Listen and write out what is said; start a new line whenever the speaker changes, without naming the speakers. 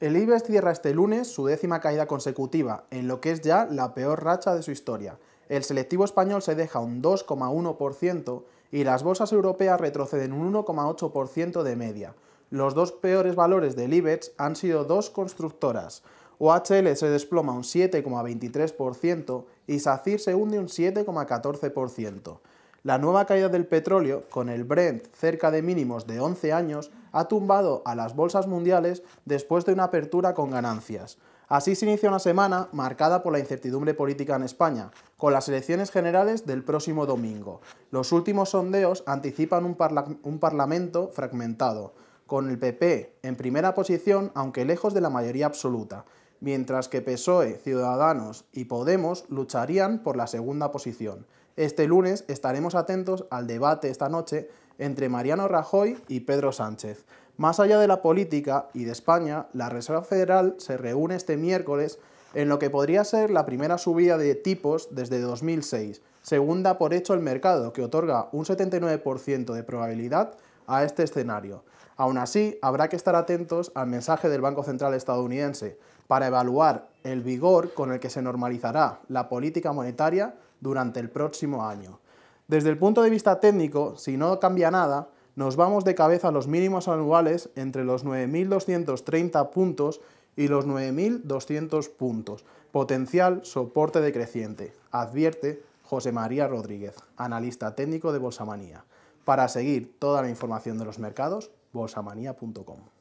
El IBEX cierra este lunes su décima caída consecutiva, en lo que es ya la peor racha de su historia. El selectivo español se deja un 2,1% y las bolsas europeas retroceden un 1,8% de media. Los dos peores valores del IBEX han sido dos constructoras. OHL se desploma un 7,23% y SACIR se hunde un 7,14%. La nueva caída del petróleo, con el Brent cerca de mínimos de 11 años, ha tumbado a las bolsas mundiales después de una apertura con ganancias. Así se inicia una semana marcada por la incertidumbre política en España, con las elecciones generales del próximo domingo. Los últimos sondeos anticipan un, un parlamento fragmentado, con el PP en primera posición aunque lejos de la mayoría absoluta, mientras que PSOE, Ciudadanos y Podemos lucharían por la segunda posición. Este lunes estaremos atentos al debate esta noche entre Mariano Rajoy y Pedro Sánchez. Más allá de la política y de España, la Reserva Federal se reúne este miércoles en lo que podría ser la primera subida de tipos desde 2006, segunda por hecho el mercado, que otorga un 79% de probabilidad a este escenario. Aún así, habrá que estar atentos al mensaje del Banco Central estadounidense para evaluar el vigor con el que se normalizará la política monetaria durante el próximo año. Desde el punto de vista técnico, si no cambia nada, nos vamos de cabeza a los mínimos anuales entre los 9.230 puntos y los 9.200 puntos, potencial soporte decreciente, advierte José María Rodríguez, analista técnico de Bolsa Manía para seguir toda la información de los mercados, bolsamania.com.